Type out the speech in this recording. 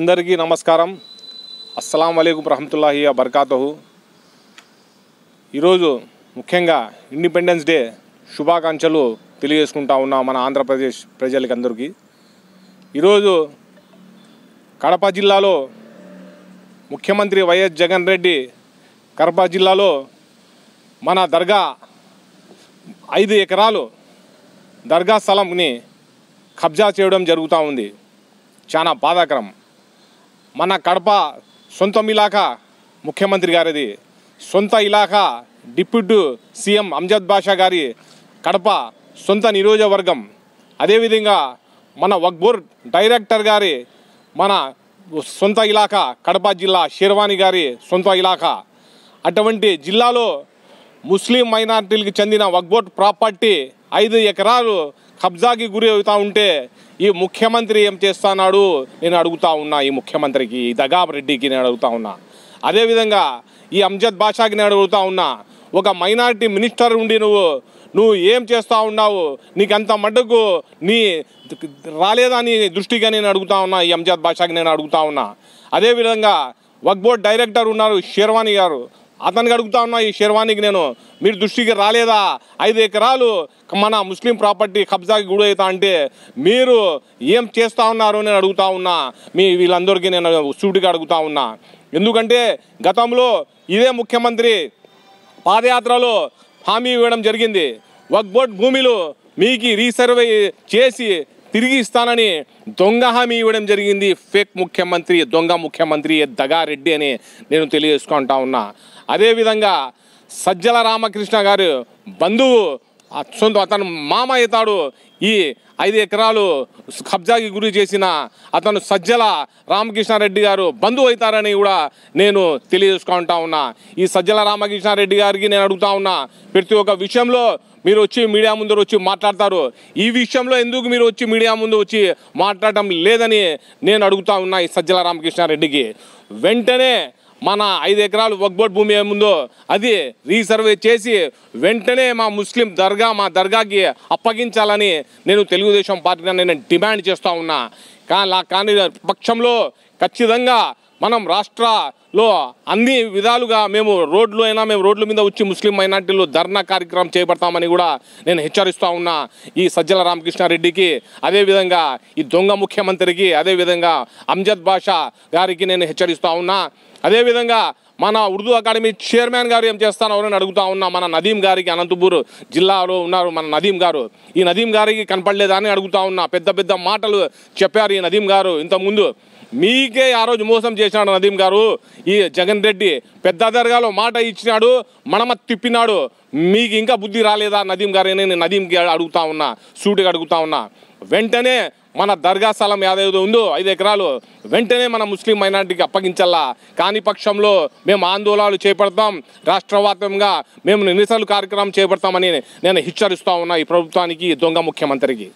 అందరికీ నమస్కారం అస్సలం అయికం రహమతుల్లాహి అబర్కాతహు ఈరోజు ముఖ్యంగా ఇండిపెండెన్స్ డే శుభాకాంక్షలు తెలియజేసుకుంటా ఉన్నాం మన ఆంధ్రప్రదేశ్ ప్రజలకి అందరికీ ఈరోజు కడప జిల్లాలో ముఖ్యమంత్రి వైఎస్ జగన్ రెడ్డి కడప జిల్లాలో మన దర్గా ఐదు ఎకరాలు దర్గా స్థలంని కబ్జా చేయడం జరుగుతూ ఉంది చాలా బాధాకరం మన కడప సొంతం ఇలాఖా ముఖ్యమంత్రి గారిది సొంత ఇలాఖా డిప్యూటీ సీఎం అంజద్ బాషా గారి కడప సొంత నియోజకవర్గం అదేవిధంగా మన వక్బూర్ డైరెక్టర్ గారి మన సొంత ఇలాఖా కడప జిల్లా షేర్వాణి గారి సొంత ఇలాఖా అటువంటి జిల్లాలో ముస్లిం మైనార్టీలకు చెందిన వక్బోర్ ప్రాపర్టీ ఐదు ఎకరాలు కబ్జాకి గురి అవుతా ఉంటే ఈ ముఖ్యమంత్రి ఏం చేస్తున్నాడు నేను అడుగుతా ఉన్నా ఈ ముఖ్యమంత్రికి దగాబ్ రెడ్డికి నేను అడుగుతా ఉన్నా అదేవిధంగా ఈ అంజద్ బాషాకి నేను అడుగుతా ఉన్నా ఒక మైనారిటీ మినిస్టర్ ఉండి నువ్వు నువ్వు ఏం చేస్తూ ఉన్నావు నీకు అంత మడ్డకు నీ రాలేదా నీ దృష్టిగా నేను అడుగుతా ఉన్నా ఈ అంజాద్ బాషాకి నేను అడుగుతా ఉన్నా అదేవిధంగా వక్బోర్డ్ డైరెక్టర్ ఉన్నారు షేర్వాణి గారు అతనికి అడుగుతా ఉన్నా ఈ శర్వానికి నేను మీరు దృష్టికి రాలేదా ఐదు ఎకరాలు మన ముస్లిం ప్రాపర్టీ కబ్జాకి గుడవుతా అంటే మీరు ఏం చేస్తూ ఉన్నారు నేను అడుగుతా ఉన్నా మీ వీళ్ళందరికీ నేను సూటిగా అడుగుతా ఉన్నా ఎందుకంటే గతంలో ఇదే ముఖ్యమంత్రి పాదయాత్రలో హామీ ఇవ్వడం జరిగింది వక్బోట్ భూమిలు మీకు రీసర్వే చేసి తిరిగి ఇస్తానని దొంగ హామీ ఇవ్వడం జరిగింది ఫేక్ ముఖ్యమంత్రి దొంగ ముఖ్యమంత్రి దగారెడ్డి అని నేను తెలియజేసుకుంటా ఉన్నా అదేవిధంగా సజ్జల రామకృష్ణ గారు బంధువు సొంత అతను మామ ఇతాడు ఈ ఐదు ఎకరాలు కబ్జాకి గురి చేసిన అతను సజ్జల రామకృష్ణారెడ్డి గారు బంధువు అవుతారని కూడా నేను తెలియజేసుకుంటా ఉన్నా ఈ సజ్జల రామకృష్ణారెడ్డి గారికి నేను అడుగుతా ఉన్నా ప్రతి ఒక్క విషయంలో మీరు వచ్చి మీడియా ముందు వచ్చి మాట్లాడతారు ఈ విషయంలో ఎందుకు మీరు వచ్చి మీడియా ముందు వచ్చి మాట్లాడటం లేదని నేను అడుగుతా ఉన్నా ఈ సజ్జల రామకృష్ణారెడ్డికి వెంటనే మన ఐదు ఎకరాలు వక్బోట్ భూమి ఏముందో అది రీసర్వే చేసి వెంటనే మా ముస్లిం దర్గా మా దర్గాకి అప్పగించాలని నేను తెలుగుదేశం పార్టీగా నేను డిమాండ్ చేస్తూ ఉన్నా కానీ పక్షంలో ఖచ్చితంగా మనం రాష్ట్రలో అన్ని విధాలుగా మేము రోడ్లు అయినా మేము రోడ్ల మీద వచ్చి ముస్లిం మైనార్టీలు ధర్నా కార్యక్రమం చేపడతామని కూడా నేను హెచ్చరిస్తూ ఉన్నా ఈ సజ్జల రామకృష్ణారెడ్డికి అదేవిధంగా ఈ దొంగ ముఖ్యమంత్రికి అదేవిధంగా అంజద్ బాషా గారికి నేను హెచ్చరిస్తూ ఉన్నా అదేవిధంగా మన ఉర్దూ అకాడమీ చైర్మన్ గారు ఏం చేస్తారో అని అడుగుతా ఉన్నా మన నదీం గారికి అనంతపూర్ జిల్లాలో ఉన్నారు మన నదీం గారు ఈ నదీం గారికి కనపడలేదా అని అడుగుతా ఉన్నా పెద్ద పెద్ద మాటలు చెప్పారు ఈ నదీం గారు ఇంతకుముందు మీకే ఆ రోజు మోసం చేసినాడు నదీం గారు ఈ జగన్ రెడ్డి పెద్ద దర్గాలో మాట ఇచ్చినాడు మనమ తిప్పినాడు మీకు ఇంకా బుద్ధి రాలేదా నదీం గారు నేను నదీంకి అడుగుతా ఉన్నా సూటిగా అడుగుతా ఉన్నా వెంటనే మన దర్గా స్థలం ఏదైతే ఉందో ఐదు ఎకరాలు వెంటనే మన ముస్లిం మైనార్టీకి అప్పగించాలా కాని పక్షంలో మేము ఆందోళనలు చేపడతాం రాష్ట్రవ్యాప్తంగా మేము నిరసనలు కార్యక్రమం చేపడతామని నేను హెచ్చరిస్తూ ఉన్నా ఈ ప్రభుత్వానికి దొంగ ముఖ్యమంత్రికి